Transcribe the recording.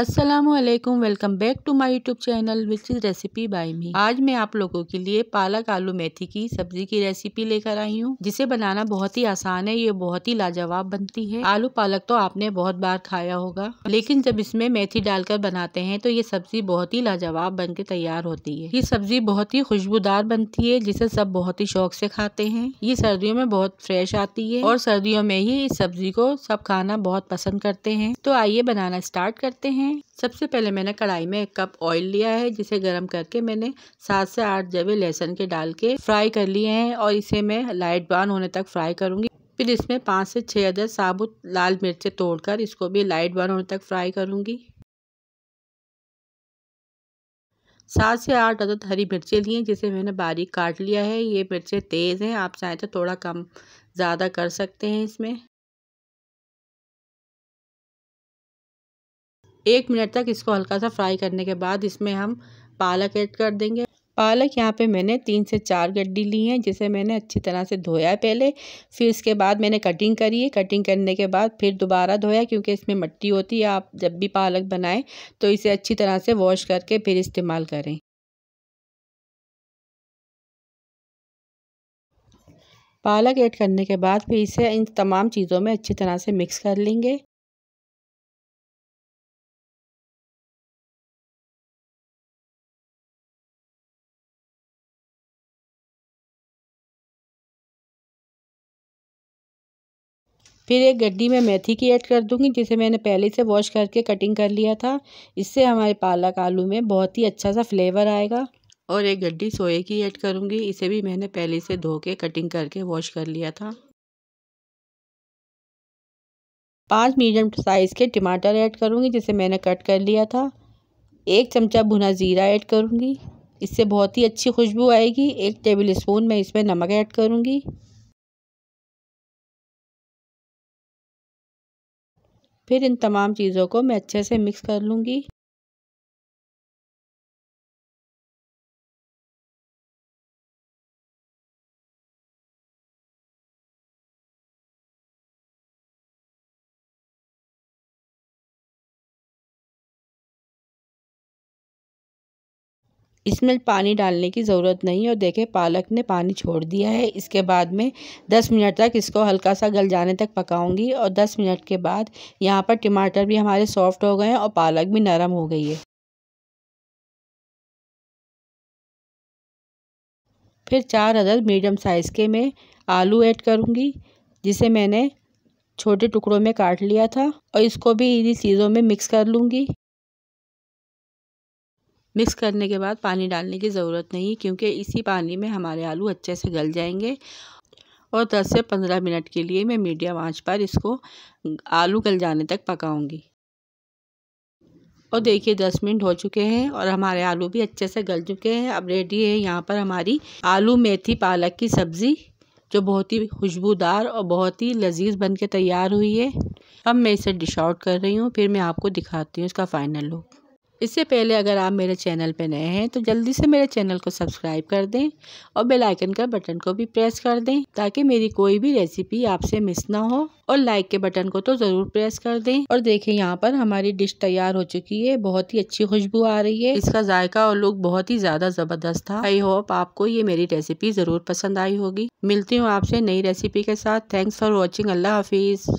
Aslam welcome back to my YouTube channel which is recipe by me आज मैं आप लोगों के लिए पालक आलू मेथी की सब्जी की रेसिपी लेकर आई हूँ जिसे बनाना बहुत ही आसान है ये बहुत ही लाजवाब बनती है आलू पालक तो आपने बहुत बार खाया होगा लेकिन जब इसमें मेथी डालकर बनाते हैं तो ये सब्जी बहुत ही लाजवाब बन के तैयार होती है ये सब्जी बहुत ही खुशबूदार बनती है जिसे सब बहुत ही शौक से खाते हैं ये सर्दियों में बहुत फ्रेश आती है और सर्दियों में ही इस सब्जी को सब खाना बहुत पसंद करते हैं तो आइए बनाना स्टार्ट करते हैं हैं सबसे पहले मैंने कढ़ाई में एक कप ऑयल लिया है जिसे गर्म करके मैंने सात से आठ जवे लहसुन के डाल के फ्राई कर लिए हैं और इसे मैं लाइट ब्राउन होने तक फ्राई करूँगी फिर इसमें पाँच से छः अदर साबुत लाल मिर्चें तोड़कर इसको भी लाइट ब्राउन होने तक फ्राई करूँगी सात से आठ अदद हरी मिर्चें ली हैं जिसे मैंने बारीक काट लिया है ये मिर्चें तेज़ हैं आप चाहें तो थोड़ा कम ज़्यादा कर सकते हैं इसमें एक मिनट तक इसको हल्का सा फ्राई करने के बाद इसमें हम पालक ऐड कर देंगे पालक यहाँ पे मैंने तीन से चार गड्डी ली हैं जिसे मैंने अच्छी तरह से धोया है पहले फिर इसके बाद मैंने कटिंग करी है कटिंग करने के बाद फिर दोबारा धोया क्योंकि इसमें मट्टी होती है आप जब भी पालक बनाएं तो इसे अच्छी तरह से वॉश करके फिर इस्तेमाल करें पालक ऐड करने के बाद फिर इसे इन तमाम चीज़ों में अच्छी तरह से मिक्स कर लेंगे फिर एक गड्डी में मेथी की ऐड कर दूंगी जिसे मैंने पहले से वॉश करके कटिंग कर लिया था इससे हमारे पालक आलू में बहुत ही अच्छा सा फ्लेवर आएगा और एक गड्डी सोए की ऐड करूँगी इसे भी मैंने पहले से धो के कटिंग करके वॉश कर लिया था पाँच मीडियम साइज़ के टमाटर ऐड करूँगी जिसे मैंने कट कर लिया था एक चमचा भुना ज़ीरा ऐड करूँगी इससे बहुत ही अच्छी खुशबू आएगी एक टेबल स्पून मैं इसमें नमक ऐड करूँगी फिर इन तमाम चीज़ों को मैं अच्छे से मिक्स कर लूँगी इसमें पानी डालने की ज़रूरत नहीं है और देखें पालक ने पानी छोड़ दिया है इसके बाद में 10 मिनट तक इसको हल्का सा गल जाने तक पकाऊंगी और 10 मिनट के बाद यहाँ पर टमाटर भी हमारे सॉफ्ट हो गए हैं और पालक भी नरम हो गई है फिर चार अदर मीडियम साइज़ के मैं आलू ऐड करूँगी जिसे मैंने छोटे टुकड़ों में काट लिया था और इसको भी इन्हीं चीज़ों में मिक्स कर लूँगी मिक्स करने के बाद पानी डालने की ज़रूरत नहीं क्योंकि इसी पानी में हमारे आलू अच्छे से गल जाएंगे और 10 से 15 मिनट के लिए मैं मीडियम आंच पर इसको आलू गल जाने तक पकाऊंगी और देखिए 10 मिनट हो चुके हैं और हमारे आलू भी अच्छे से गल चुके हैं अब रेडी है यहाँ पर हमारी आलू मेथी पालक की सब्ज़ी जो बहुत ही खुशबूदार और बहुत ही लजीज बन के तैयार हुई है अब मैं इसे डिश आउट कर रही हूँ फिर मैं आपको दिखाती हूँ इसका फ़ाइनल लुक इससे पहले अगर आप मेरे चैनल पर नए हैं तो जल्दी से मेरे चैनल को सब्सक्राइब कर दें और बेल आइकन का बटन को भी प्रेस कर दें ताकि मेरी कोई भी रेसिपी आपसे मिस ना हो और लाइक के बटन को तो ज़रूर प्रेस कर दें और देखें यहाँ पर हमारी डिश तैयार हो चुकी है बहुत ही अच्छी खुशबू आ रही है इसका जायका और लुक बहुत ही ज़्यादा ज़बरदस्त था आई होप आपको ये मेरी रेसिपी ज़रूर पसंद आई होगी मिलती हूँ आपसे नई रेसिपी के साथ थैंक्स फॉर वॉचिंग अल्लाह हाफिज़